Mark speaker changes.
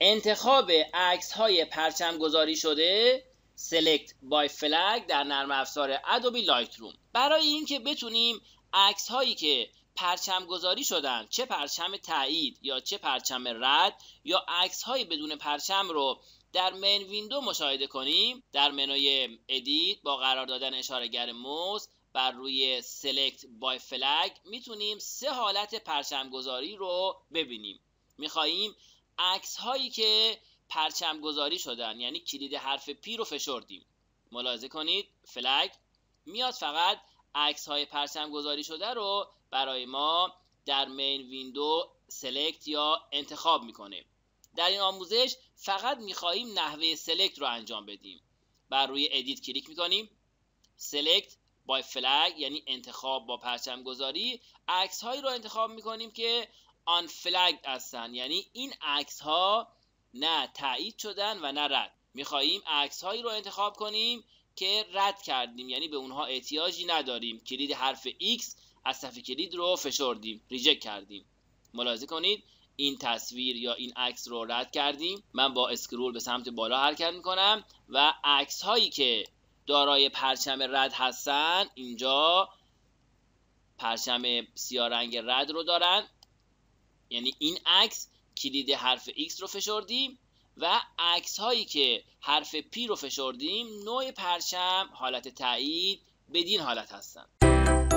Speaker 1: انتخاب عکس های پرچم گذاری شده Select by Flag در نرم افزار Adobe Lightroom برای اینکه بتونیم عکس هایی که پرچم گذاری شدن چه پرچم تایید یا چه پرچم رد یا عکس های بدون پرچم رو در من ویندو مشاهده کنیم در منوی ادیت با قرار دادن اشارهگر موز بر روی Select by Flag میتونیم سه حالت پرچم گذاری رو ببینیم میخواییم عکس هایی که پرچم گذاری شدن یعنی کلید حرف پی رو فشردیم ملاحظه کنید فلگ میاد فقط عکس های پرچم گذاری شده رو برای ما در مین ویندو سلکت یا انتخاب میکنه در این آموزش فقط میخواهیم نحوه سلکت رو انجام بدیم بر روی ادیت کلیک میکنیم سلکت بای فلگ یعنی انتخاب با پرچم گذاری عکس هایی رو انتخاب میکنیم که آن هستن یعنی این عکس ها نه تایید شدن و نه رد میخواهیم عکس هایی رو انتخاب کنیم که رد کردیم یعنی به اونها احتیاجی نداریم کلید حرف X از صفحه کلید رو فشردیم ریجکت کردیم ملاحظه کنید این تصویر یا این عکس رو رد کردیم من با اسکرول به سمت بالا حرکت میکنم و عکس هایی که دارای پرچم رد هستن اینجا پرچم سیاه رنگ رد رو دارن یعنی این عکس کلید حرف X رو فشردیم و عکس هایی که حرف P رو فشردیم نوع پرچم حالت تایید بدین حالت هستند